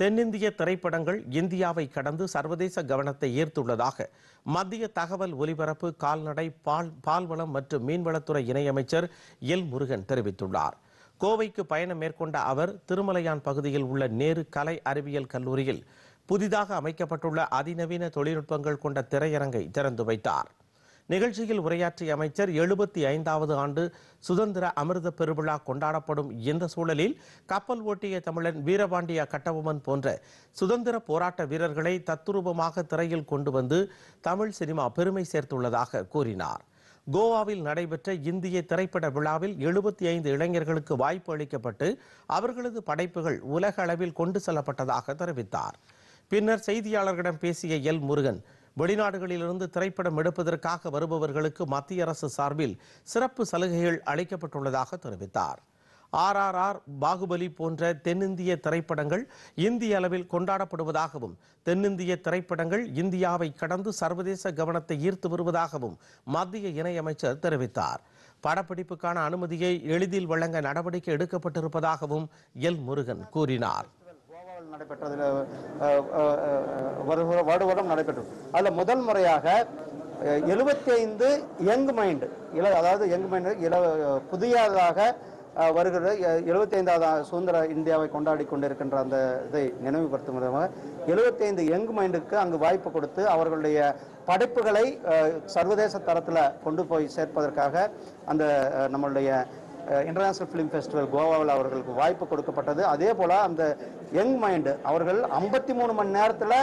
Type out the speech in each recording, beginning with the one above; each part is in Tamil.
தென்னிந்திய திரைப்படங்கள் இந்தியாவை கடந்து சர்வதேச கவனத்தை ஈர்த்துள்ளதாக மத்திய தகவல் ஒலிபரப்பு கால்நடை பால் பால்வளம் மற்றும் மீன்வளத்துறை இணையமைச்சர் எல் முருகன் தெரிவித்துள்ளார் கோவைக்கு பயணம் மேற்கொண்ட அவர் திருமலையான் பகுதியில் உள்ள நேரு கலை அறிவியல் கல்லூரியில் புதிதாக அமைக்கப்பட்டுள்ள அதிநவீன தொழில்நுட்பங்கள் கொண்ட திரையரங்கை திறந்து வைத்தார் நிகழ்ச்சியில் உரையாற்றிய அமைச்சர் எழுபத்தி ஐந்தாவது ஆண்டு சுதந்திர அமிர்த பெருவிழா கொண்டாடப்படும் இந்த சூழலில் கப்பல் ஓட்டிய தமிழன் வீரபாண்டிய கட்டபொம்மன் போன்ற சுதந்திர போராட்ட வீரர்களை தத்துரூபமாக திரையில் கொண்டு வந்து தமிழ் சினிமா பெருமை சேர்த்துள்ளதாக கூறினார் கோவாவில் நடைபெற்ற இந்திய திரைப்பட விழாவில் எழுபத்தி ஐந்து இளைஞர்களுக்கு வாய்ப்பு அளிக்கப்பட்டு அவர்களது படைப்புகள் உலக அளவில் கொண்டு செல்லப்பட்டதாக தெரிவித்தார் பின்னர் செய்தியாளர்களிடம் பேசிய எல் முருகன் வெளிநாடுகளிலிருந்து திரைப்படம் எடுப்பதற்காக வருபவர்களுக்கு மத்திய அரசு சார்பில் சிறப்பு சலுகைகள் அளிக்கப்பட்டுள்ளதாக தெரிவித்தார் ஆர்ஆர்ஆர் பாகுபலி போன்ற தென்னிந்திய திரைப்படங்கள் இந்திய அளவில் கொண்டாடப்படுவதாகவும் தென்னிந்திய திரைப்படங்கள் இந்தியாவை கடந்து சர்வதேச கவனத்தை ஈர்த்து வருவதாகவும் மத்திய இணையமைச்சர் தெரிவித்தார் படப்பிடிப்புக்கான அனுமதியை எளிதில் வழங்க நடவடிக்கை எடுக்கப்பட்டிருப்பதாகவும் எல் முருகன் கூறினார் தேர்தல் நடைபெற்றதில் வருகிற வருடம் நடைபெற்றது அதில் முதல் முறையாக எழுபத்தி ஐந்து யங் மைண்டு இள அதாவது யங் மைண்டு இள புதியதாக வருகிற எழுபத்தி ஐந்தாவது சுதந்திர இந்தியாவை கொண்டாடி கொண்டிருக்கின்ற அந்த இதை நினைவுபடுத்தும் விதமாக எழுபத்தி ஐந்து யங் மைண்டுக்கு அங்கு வாய்ப்பு கொடுத்து அவர்களுடைய படைப்புகளை சர்வதேச தரத்தில் கொண்டு போய் சேர்ப்பதற்காக அந்த நம்மளுடைய இன்டர்நேஷனல் ஃபிலிம் ஃபெஸ்டிவல் கோவாவில் அவர்களுக்கு வாய்ப்பு கொடுக்கப்பட்டது அதே போல் அந்த யங் மைண்டு அவர்கள் ஐம்பத்தி மூணு மணி நேரத்தில்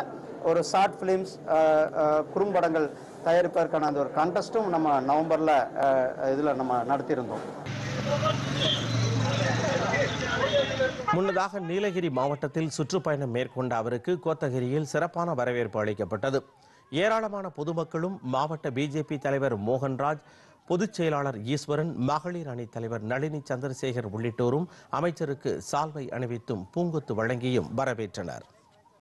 ஒரு ஷார்ட் ஃபிலிம்ஸ் குறும்படங்கள் தயாரிப்பதற்கான அந்த ஒரு கண்டஸ்ட்டும் நம்ம நவம்பரில் இதில் நம்ம நடத்தியிருந்தோம் முன்னதாக நீலகிரி மாவட்டத்தில் சுற்றுப்பயணம் மேற்கொண்ட அவருக்கு கோத்தகிரியில் சிறப்பான வரவேற்பு அளிக்கப்பட்டது ஏராளமான பொதுமக்களும் மாவட்ட பிஜேபி தலைவர் மோகன்ராஜ் பொதுச் செயலாளர் ஈஸ்வரன் மகளிர் அணி தலைவர் நளினி சந்திரசேகர் உள்ளிட்டோரும் அமைச்சருக்கு சால்வை அணிவித்தும் பூங்கொத்து வழங்கியும் வரவேற்றனர்